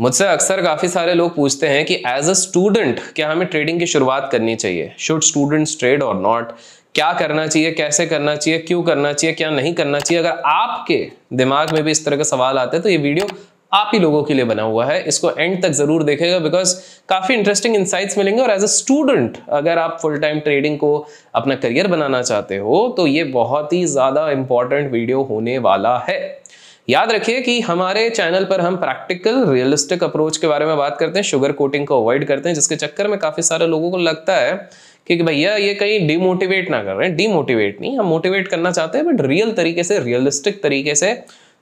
मुझसे अक्सर काफ़ी सारे लोग पूछते हैं कि एज अ स्टूडेंट क्या हमें ट्रेडिंग की शुरुआत करनी चाहिए शुड स्टूडेंट्स ट्रेड और नॉट क्या करना चाहिए कैसे करना चाहिए क्यों करना चाहिए क्या नहीं करना चाहिए अगर आपके दिमाग में भी इस तरह के सवाल आते हैं तो ये वीडियो आप ही लोगों के लिए बना हुआ है इसको एंड तक जरूर देखेगा बिकॉज काफ़ी इंटरेस्टिंग इंसाइट्स मिलेंगे और एज अ स्टूडेंट अगर आप फुल टाइम ट्रेडिंग को अपना करियर बनाना चाहते हो तो ये बहुत ही ज़्यादा इंपॉर्टेंट वीडियो होने वाला है याद रखिए कि हमारे चैनल पर हम प्रैक्टिकल रियलिस्टिक अप्रोच के बारे में बात करते हैं शुगर कोटिंग को अवॉइड करते हैं जिसके चक्कर में काफ़ी सारे लोगों को लगता है कि भैया ये कहीं डिमोटिवेट ना कर रहे हैं डीमोटिवेट नहीं हम मोटिवेट करना चाहते हैं बट रियल तरीके से रियलिस्टिक तरीके से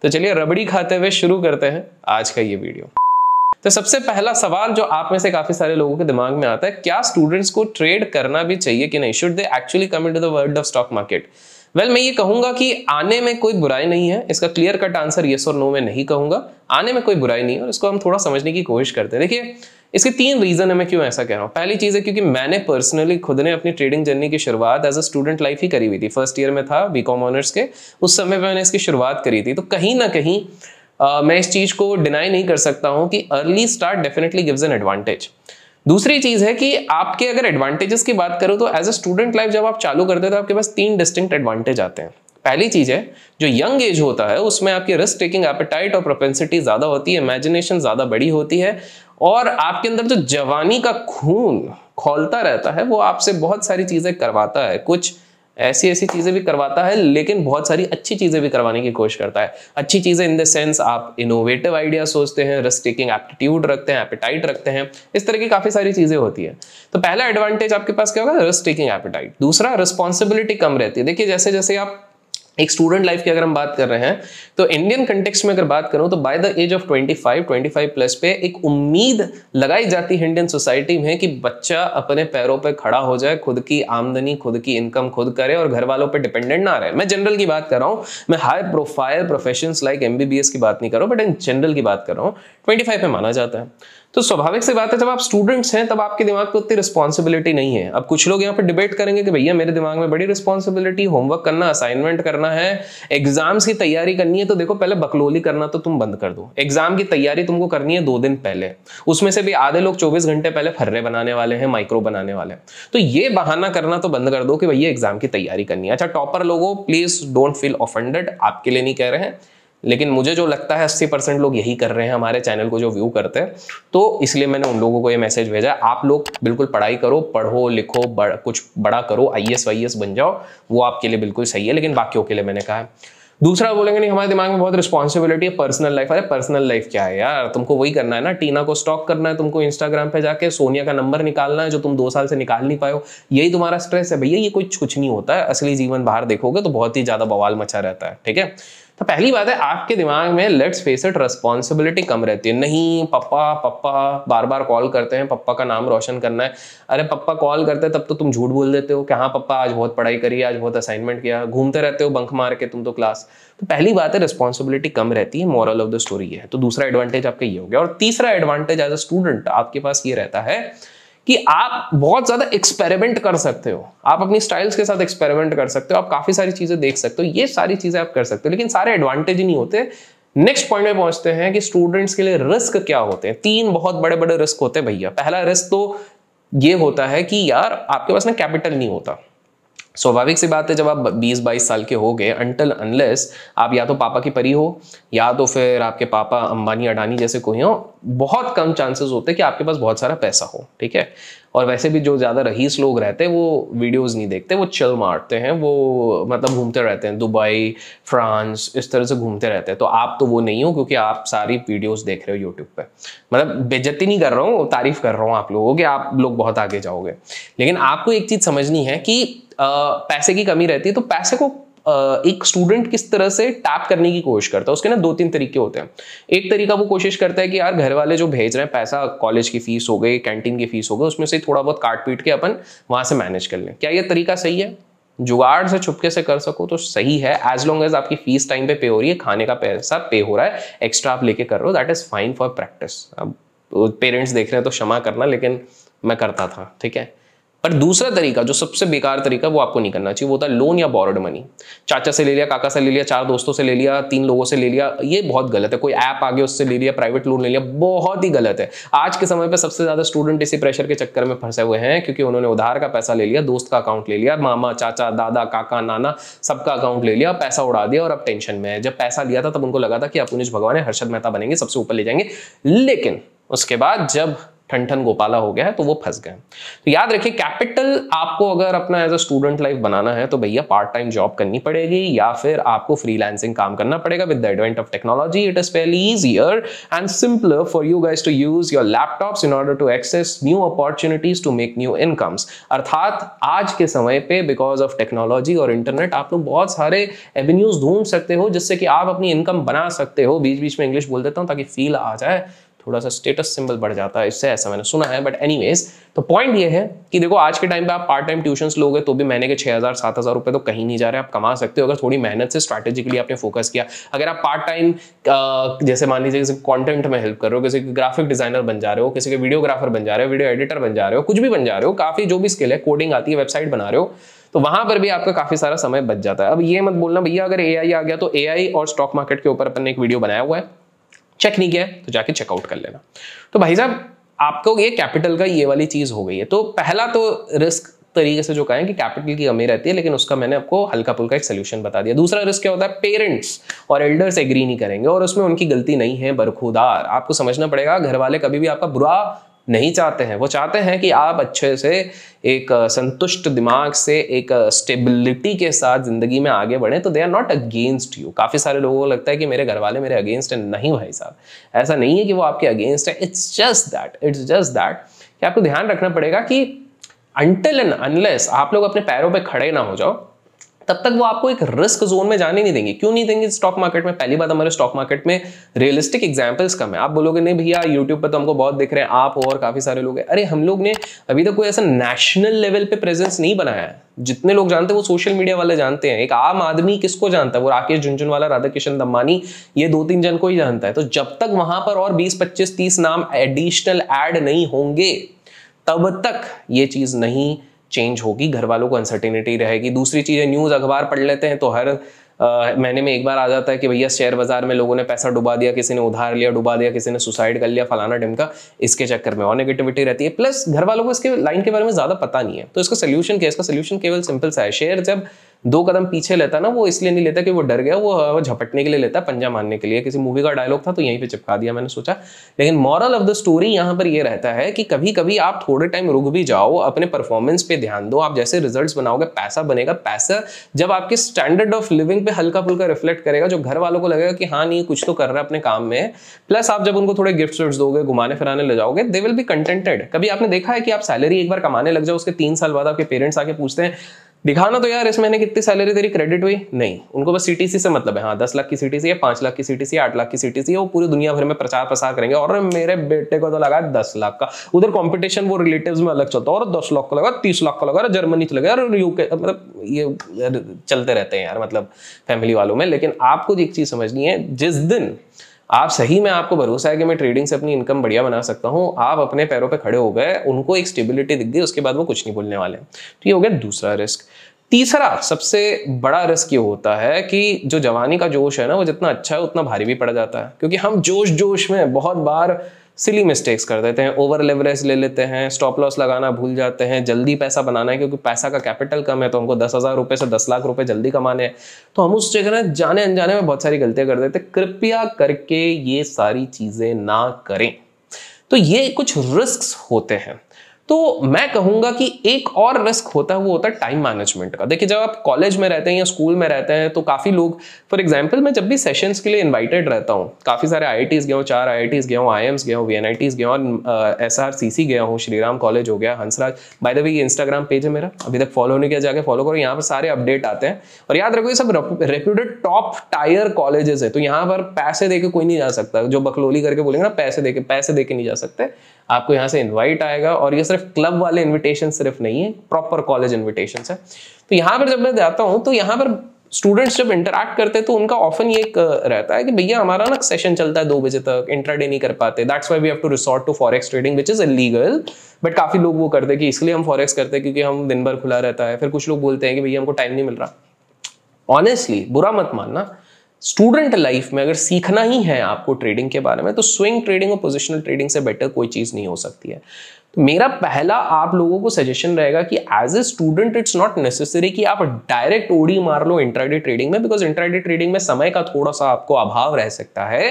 तो चलिए रबड़ी खाते हुए शुरू करते हैं आज का ये वीडियो तो सबसे पहला सवाल जो आप में से काफी सारे लोगों के दिमाग में आता है क्या स्टूडेंट्स को ट्रेड करना भी चाहिए कि नहीं should they actually come in to the world of stock market well well, मैं ये कहूंगा कि आने में कोई बुराई नहीं है इसका क्लियर कट आंसर येस और नो में नहीं कहूंगा आने में कोई बुराई नहीं है और इसको हम थोड़ा समझने की कोशिश करते हैं देखिए इसके तीन रीजन है मैं क्यों ऐसा कह रहा हूँ पहली चीज़ है क्योंकि मैंने पर्सनली खुद ने अपनी ट्रेडिंग जर्नी की शुरुआत एज अ स्टूडेंट लाइफ ही करी हुई थी फर्स्ट ईयर में था बी कॉम ऑनर्स के उस समय मैंने इसकी शुरुआत करी थी तो कहीं ना कहीं आ, मैं इस चीज़ को डिनाई नहीं कर सकता हूँ कि early start definitely gives an advantage दूसरी चीज है कि आपके अगर एडवांटेजेस की बात करो तो एज अ स्टूडेंट लाइफ जब आप चालू करते हो तो आपके पास तीन डिस्टिंक्ट एडवांटेज आते हैं पहली चीज है जो यंग एज होता है उसमें आपकी रिस्क टेकिंग एपेटाइट और प्रोपेंसिटी ज्यादा होती है इमेजिनेशन ज्यादा बड़ी होती है और आपके अंदर जो जवानी का खून खोलता रहता है वो आपसे बहुत सारी चीजें करवाता है कुछ ऐसी ऐसी चीज़ें भी करवाता है लेकिन बहुत सारी अच्छी चीज़ें भी करवाने की कोशिश करता है अच्छी चीज़ें इन द सेंस आप इनोवेटिव आइडिया सोचते हैं रिस्क टेकिंग एप्टीट्यूड रखते हैं एपिटाइट रखते हैं इस तरह की काफ़ी सारी चीज़ें होती है तो पहला एडवांटेज आपके पास क्या होगा रिस्क टेकिंग एपिटाइट दूसरा रिस्पॉन्सिबिलिटी कम रहती है देखिए जैसे जैसे आप एक स्टूडेंट लाइफ की अगर हम बात कर रहे हैं तो इंडियन कंटेक्स में अगर बात करूं तो by the age of 25 25 plus पे एक उम्मीद लगाई जाती है इंडियन सोसाइटी में कि बच्चा अपने पैरों पे खड़ा हो जाए खुद की आमदनी खुद की इनकम खुद करे और घर वालों पे डिपेंडेंट ना रहे मैं जनरल की बात कर रहा हूँ मैं high profile profession like M की बात नहीं कर रहा हूँ बट इन जनरल की बात कर रहा हूँ ट्वेंटी पे माना जाता है तो स्वाभाविक सी बात है जब आप स्टूडेंट्स हैं तब आपके दिमाग पे उतनी रिस्पॉन्सिबिलिटी नहीं है अब कुछ लोग यहाँ पर डिबेट करेंगे कि भैया मेरे दिमाग में बड़ी रिस्पॉन्सिबिलिटी होमवर्क करना असाइनमेंट करना है एग्जाम्स की तैयारी करनी है तो देखो पहले बकलोली करना तो तुम बंद कर दो एग्जाम की तैयारी तुमको करनी है दो दिन पहले उसमें से भी आधे लोग चौबीस घंटे पहले फर्रे बनाने वाले हैं माइक्रो बनाने वाले हैं तो ये बहाना करना तो बंद कर दो कि भैया एग्जाम की तैयारी करनी है अच्छा टॉपर लोगों प्लीज डोंट फील ऑफेंडेड आपके लिए नहीं कह रहे हैं लेकिन मुझे जो लगता है अस्सी परसेंट लोग यही कर रहे हैं हमारे चैनल को जो व्यू करते हैं तो इसलिए मैंने उन लोगों को ये मैसेज भेजा आप लोग बिल्कुल पढ़ाई करो पढ़ो लिखो बड़, कुछ बड़ा करो आई एस वाई एस बन जाओ वो आपके लिए बिल्कुल सही है लेकिन बाकियों के लिए मैंने कहा है दूसरा बोलेंगे नहीं हमारे दिमाग में बहुत रिस्पॉन्सिबिलिटी है पर्सनल लाइफ अरे पर्सनल लाइफ क्या है यार तुमको वही करना है ना टीना को स्टॉक करना है तुमको इंस्टाग्राम पे जाके सोनिया का नंबर निकालना है जो तुम दो साल से निकाल नहीं पाए यही तुम्हारा स्ट्रेस है भैया ये कुछ कुछ नहीं होता है असली जीवन बाहर देखोगे तो बहुत ही ज़्यादा बवाल मचा रहता है ठीक है तो पहली बात है आपके दिमाग में लेट्स फेस इट रिस्पॉन्सिबिलिटी कम रहती है नहीं पप्पा पप्पा बार बार कॉल करते हैं पप्पा का नाम रोशन करना है अरे पप्पा कॉल करते हैं तब तो तुम झूठ बोल देते हो कि हाँ पप्पा आज बहुत पढ़ाई करी आज बहुत असाइनमेंट किया घूमते रहते हो बंक मार के तुम तो क्लास तो पहली बात है रिस्पॉन्सिबिलिटी कम रहती है मॉरल ऑफ द स्टोरी ये है तो दूसरा एडवांटेज आपका ये हो गया और तीसरा एडवांटेज एज अ स्टूडेंट आपके पास ये रहता है कि आप बहुत ज़्यादा एक्सपेरिमेंट कर सकते हो आप अपनी स्टाइल्स के साथ एक्सपेरिमेंट कर सकते हो आप काफ़ी सारी चीज़ें देख सकते हो ये सारी चीज़ें आप कर सकते हो लेकिन सारे एडवांटेज ही नहीं होते नेक्स्ट पॉइंट में पहुंचते हैं कि स्टूडेंट्स के लिए रिस्क क्या होते हैं तीन बहुत बड़े बड़े रिस्क होते हैं भैया पहला रिस्क तो ये होता है कि यार आपके पास ना कैपिटल नहीं होता स्वाभाविक सी बात है जब आप 20-22 साल के हो गए अंटल अनलेस आप या तो पापा की परी हो या तो फिर आपके पापा अंबानी अडानी जैसे कोई हो बहुत कम चांसेस होते हैं कि आपके पास बहुत सारा पैसा हो ठीक है और वैसे भी जो ज़्यादा रहीस लोग रहते हैं वो वीडियोस नहीं देखते वो चल मारते हैं वो मतलब घूमते रहते हैं दुबई फ्रांस इस तरह से घूमते रहते हैं तो आप तो वो नहीं हो क्योंकि आप सारी वीडियोस देख रहे हो यूट्यूब पे मतलब बेजती नहीं कर रहा हूँ तारीफ कर रहा हूँ आप लोगों की आप लोग बहुत आगे जाओगे लेकिन आपको एक चीज़ समझनी है कि पैसे की कमी रहती है तो पैसे को एक स्टूडेंट किस तरह से टैप करने की कोशिश करता है उसके ना दो तीन तरीके होते हैं एक तरीका वो कोशिश करता है कि यार घर वाले जो भेज रहे हैं पैसा कॉलेज की फीस हो गई कैंटीन की फीस हो गई उसमें से थोड़ा बहुत काट पीट के अपन वहां से मैनेज कर लें क्या ये तरीका सही है जुगाड़ से छुपके से कर सको तो सही है एज लॉन्ग एज आपकी फीस टाइम पे पे हो रही है खाने का पैसा पे हो रहा है एक्स्ट्रा आप लेके कर रहे हो that is fine for practice अब पेरेंट्स तो देख रहे हैं तो क्षमा करना लेकिन मैं करता था ठीक है पर दूसरा तरीका जो सबसे बेकार तरीका वो आपको नहीं करना चाहिए वो था लोन या बॉरड मनी चाचा से ले लिया काका से ले लिया चार दोस्तों से ले लिया तीन लोगों से ले लिया ये बहुत गलत है कोई ऐप आ गया उससे ले लिया प्राइवेट लोन ले लिया बहुत ही गलत है आज के समय पर सबसे ज्यादा स्टूडेंट इसी प्रेशर के चक्कर में फंसे हुए हैं क्योंकि उन्होंने उधार का पैसा ले लिया दोस्त का अकाउंट ले लिया मामा चाचा दादा काका नाना सबका अकाउंट ले लिया पैसा उड़ा दिया और अब टेंशन में है जब पैसा लिया था तब उनको लगा था कि अपुनिश भगवान हर्षद मेहता बनेंगे सबसे ऊपर ले जाएंगे लेकिन उसके बाद जब ठन गोपाला हो गया है तो वो फंस गए तो याद रखिए कैपिटल आपको अगर अपना एज अ स्टूडेंट लाइफ बनाना है तो भैया पार्ट टाइम जॉब करनी पड़ेगी या फिर आपको फ्रीलांसिंग काम करना पड़ेगा with the advent of technology it is very easier and simpler for you guys to use your laptops in order to access new opportunities to make new incomes अर्थात आज के समय पे बिकॉज ऑफ टेक्नोलॉजी और internet आप लोग बहुत सारे एवेन्यूज ढूंढ सकते हो जिससे कि आप अपनी इनकम बना सकते हो बीच बीच में इंग्लिश बोल देता हूँ ताकि फील आ जाए थोड़ा सा स्टेटस सिंबल बढ़ जाता है इससे ऐसा मैंने सुना है बट एनी तो पॉइंट ये है कि देखो आज के टाइम पे आप पार्ट टाइम ट्यूशन लोगे तो भी महीने के छह हज़ार सात हज़ार रुपए तो कहीं नहीं जा रहे आप कमा सकते हो अगर थोड़ी मेहनत से स्ट्रैटेजिकली आपने फोकस किया अगर आप पार्ट टाइम जैसे मान लीजिए किसी कॉन्टेंट में हेल्प कर रहे हो किसी के ग्राफिक डिजाइनर बन जा रहे हो किसी के वीडियोग्राफर बन जा रहे हो वीडियो एडिटर बन जा रहे हो कुछ भी बन जा रहे हो काफ़ी जो भी स्किल है कोडिंग आती है वेबसाइट बना रहे हो तो वहां पर भी आपका काफी सारा समय बच जाता है अब ये मत बोलना भैया अगर एआई आ गया तो एआई और स्टॉक मार्केट के ऊपर अपन ने एक वीडियो बनाया हुआ है चेक नहीं किया है तो जाके चेकआउट कर लेना तो भाई साहब आपको ये कैपिटल का ये वाली चीज़ हो गई है तो पहला तो रिस्क तरीके से जो कहें कि कैपिटल की कमी रहती है लेकिन उसका मैंने आपको हल्का पुल्का एक सोल्यूशन बता दिया दूसरा रिस्क क्या होता है पेरेंट्स और एल्डर्स एग्री नहीं करेंगे और उसमें उनकी गलती नहीं है बरखुदार आपको समझना पड़ेगा घर वाले कभी भी आपका बुरा नहीं चाहते हैं वो चाहते हैं कि आप अच्छे से एक संतुष्ट दिमाग से एक स्टेबिलिटी के साथ ज़िंदगी में आगे बढ़ें तो they are not against you काफ़ी सारे लोगों को लगता है कि मेरे घर वाले मेरे अगेंस्ट हैं नहीं भाई साहब ऐसा नहीं है कि वो आपके अगेंस्ट है it's just that it's just that कि आपको ध्यान रखना पड़ेगा कि अनटिल एंड अनलेस आप लोग अपने पैरों पर पे खड़े ना हो जाओ तब तक वो आपको एक रिस्क जोन में जाने नहीं देंगे क्यों नहीं देंगे स्टॉक मार्केट में पहली बात हमारे स्टॉक मार्केट में रियलिस्टिक एग्जाम्पल्स कम है आप बोलोगे नहीं भैया यूट्यूब पर तो हमको बहुत दिख रहे हैं आप और काफी सारे लोग हैं अरे हम लोग ने अभी तक कोई ऐसा नेशनल लेवल पे प्रेजेंस नहीं बनाया है जितने लोग जानते हैं वो सोशल मीडिया वाले जानते हैं एक आम आदमी किसको जानता है वो राकेश झुंझुनवाला राधा किशन दम्मानी ये दो तीन जन को ही जानता है तो जब तक वहां पर और बीस पच्चीस तीस नाम एडिशनल एड नहीं होंगे तब तक ये चीज नहीं चेंज होगी घर वालों को अनसर्टेनिटी रहेगी दूसरी चीज़ है न्यूज़ अखबार पढ़ लेते हैं तो हर आ, महीने में एक बार आ जाता है कि भैया शेयर बाजार में लोगों ने पैसा डुबा दिया किसी ने उधार लिया डुबा दिया किसी ने सुसाइड कर लिया फलाना का इसके चक्कर में और नेगेटिविटी रहती है प्लस घर वालों को इसके लाइन के बारे में ज़्यादा पता नहीं है तो इसका सोल्यूशन क्या है इसका सोल्यूशन केवल सिंपल सा है शेयर जब दो कदम पीछे लेता ना वो इसलिए नहीं लेता कि वो डर गया वो झपटने के लिए लेता पंजा मारने के लिए किसी मूवी का डायलॉग था तो यहीं पे चिपका दिया मैंने सोचा लेकिन मॉरल ऑफ द स्टोरी यहाँ पर ये रहता है कि कभी कभी आप थोड़े टाइम रुक भी जाओ अपने परफॉर्मेंस पे ध्यान दो आप जैसे रिजल्ट बनाओगे पैसा बनेगा पैसा जब आपके स्टैंडर्ड ऑफ लिविंग पे हल्का फुल्का रिफ्लेक्ट करेगा जो घर वालों को लगेगा कि हाँ नहीं कुछ तो कर रहा है अपने काम में प्लस आप जब उनको थोड़े गिफ्ट विफ्ट दोगे घुमाने फिराने ले जाओगे दे विल बी कंटेंटेड कभी आपने देखा है कि आप सैलरी एक बार कमाने लग जाओ उसके तीन साल बाद आपके पेरेंट्स आके पूछते हैं दिखाना तो यार इस महीने कितनी सैलरी तेरी क्रेडिट हुई नहीं उनको बस सीटीसी से मतलब है हाँ दस लाख की सीटीसी है पांच लाख की सीटीसी आठ लाख की सीटीसी है वो पूरी दुनिया भर में प्रचार प्रसार करेंगे और मेरे बेटे को तो लगा दस लाख का उधर कॉम्पिटिशन वो रिलेटिव में अलग चलता है और दस लाख का लगा तीस लाख का लगा और जर्मनी लगा और यूके मतलब ये चलते रहते हैं यार मतलब फैमिली वालों में लेकिन आपको तो एक चीज समझनी है जिस दिन आप सही में आपको भरोसा है कि मैं ट्रेडिंग से अपनी इनकम बढ़िया बना सकता हूँ आप अपने पैरों पे खड़े हो गए उनको एक स्टेबिलिटी दिख गई उसके बाद वो कुछ नहीं बोलने वाले हैं तो ये हो गया दूसरा रिस्क तीसरा सबसे बड़ा रिस्क ये होता है कि जो जवानी का जोश है ना वो जितना अच्छा है उतना भारी भी पड़ जाता है क्योंकि हम जोश जोश में बहुत बार सिली मिस्टेक्स कर देते हैं ओवर लेवरेज ले लेते हैं स्टॉप लॉस लगाना भूल जाते हैं जल्दी पैसा बनाना है क्योंकि पैसा का कैपिटल कम है तो हमको दस हज़ार रुपये से दस लाख रुपए जल्दी कमाने हैं तो हम उस जगह ना जाने अनजाने में बहुत सारी गलतियां कर देते हैं कृपया करके ये सारी चीज़ें ना करें तो ये कुछ रिस्क होते हैं तो मैं कहूंगा कि एक और रिस्क होता है वो होता है टाइम मैनेजमेंट का देखिए जब आप कॉलेज में रहते हैं या स्कूल में रहते हैं तो काफ़ी लोग फॉर एग्जाम्पल मैं जब भी सेशंस के लिए इन्वाइटेड रहता हूँ काफ़ी सारे आई गया हूँ चार आई गया हूँ आई गया हूँ वी गया हूँ एस आर गया हूँ श्रीराम कॉलेज हो गया हंसराज बाय द वे ये इंस्टाग्राम पेज है मेरा अभी तक फॉलो नहीं किया जाके फॉलो करो यहाँ पर सारे अपडेट आते हैं और याद रखो ये सब रेप्यूटेड टॉप टायर कॉलेजेस है तो यहाँ पर पैसे दे कोई नहीं जा सकता जो बकलोली करके बोलेंगे ना पैसे दे पैसे दे नहीं जा सकते आपको यहाँ से इन्वाइट आएगा और ये सिर्फ क्लब वाले इन्विटेशन सिर्फ नहीं है प्रॉपर कॉलेज इन्विटेशन है तो यहाँ पर जब मैं जाता हूँ तो यहाँ पर स्टूडेंट्स जब इंटरेक्ट करते हैं तो उनका ऑफन ये रहता है कि भैया हमारा ना सेशन चलता है दो बजे तक इंट्राडे नहीं कर पाते that's why we have to resort to forex trading which is illegal but काफी लोग वो करते हैं कि इसलिए हम फॉरेक्स करते हैं क्योंकि हम दिन भर खुला रहता है फिर कुछ लोग बोलते हैं कि भैया हमको टाइम नहीं मिल रहा ऑनेस्टली बुरा मत मानना स्टूडेंट लाइफ में अगर सीखना ही है आपको ट्रेडिंग के बारे में तो स्विंग ट्रेडिंग और पोजिशनल ट्रेडिंग से बेटर कोई चीज़ नहीं हो सकती है तो मेरा पहला आप लोगों को सजेशन रहेगा कि as a student it's not necessary कि आप डायरेक्ट ओडी मार लो इंट्राडे ट्रेडिंग में बिकॉज इंट्राडे ट्रेडिंग में समय का थोड़ा सा आपको अभाव रह सकता है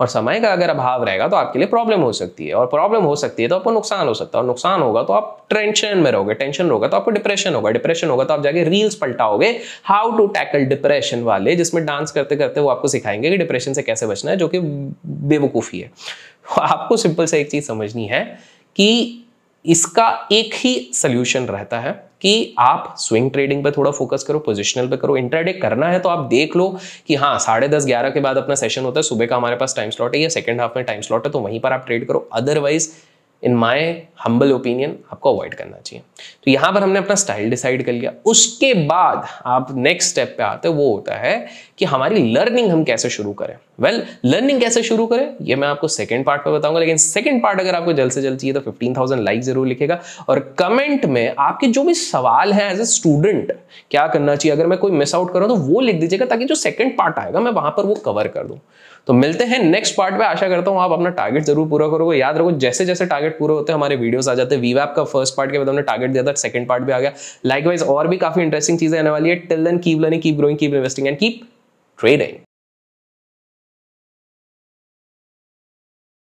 और समय का अगर अभाव रहेगा तो आपके लिए प्रॉब्लम हो सकती है और प्रॉब्लम हो सकती है तो आपको नुकसान हो सकता है और नुकसान होगा तो आप टेंशन में रहोगे टेंशन होगा तो आपको डिप्रेशन होगा डिप्रेशन होगा तो आप जाके रील्स पलटाओगे हाउ टू टैकल डिप्रेशन वाले जिसमें डांस करते करते वो आपको सिखाएंगे कि डिप्रेशन से कैसे बचना है जो कि बेवकूफ़ी है आपको सिंपल से एक चीज़ समझनी है कि इसका एक ही सोल्यूशन रहता है कि आप स्विंग ट्रेडिंग पे थोड़ा फोकस करो पोजिशनल पे करो इंटरडे करना है तो आप देख लो कि हाँ साढ़े दस ग्यारह के बाद अपना सेशन होता है सुबह का हमारे पास टाइम स्लॉट है या सेकंड हाफ में टाइम स्लॉट है तो वहीं पर आप ट्रेड करो otherwise in my humble opinion आपको अवॉइड करना चाहिए तो यहां पर हमने अपना स्टाइल डिसाइड कर लिया उसके बाद आप नेक्स्ट स्टेप पे आते वो होता है कि हमारी लर्निंग हम कैसे शुरू करें वेल well, लर्निंग कैसे शुरू करें ये मैं आपको सेकंड पार्ट में बताऊंगा लेकिन सेकंड पार्ट अगर आपको जल्द से जल्द चाहिए तो 15,000 लाइक जरूर लिखेगा और कमेंट में आपके जो भी सवाल हैं एज ए स्टूडेंट क्या करना चाहिए अगर मैं कोई मिस आउट करूं तो वो लिख दीजिएगा ताकि जो सेकंड पार्ट आएगा मैं वहां पर वो कवर कर दूं तो मिलते हैं नेक्स्ट पार्ट में आशा करता हूँ आप अपना टारगेट जरूर पूरा करोगे याद रखो जैसे जैसे टारगेट पूरे होते हैं हमारे वीडियोस आ जाते हैं वीवैप का फर्स्ट पार्ट के बाद हमने टारगेट दिया था सेकंड तो पार्ट भी आ गया लाइकवाइज और भी काफी इंटरेस्टिंग चीजें आने वाली है till then keep learning keep growing keep investing and keep trading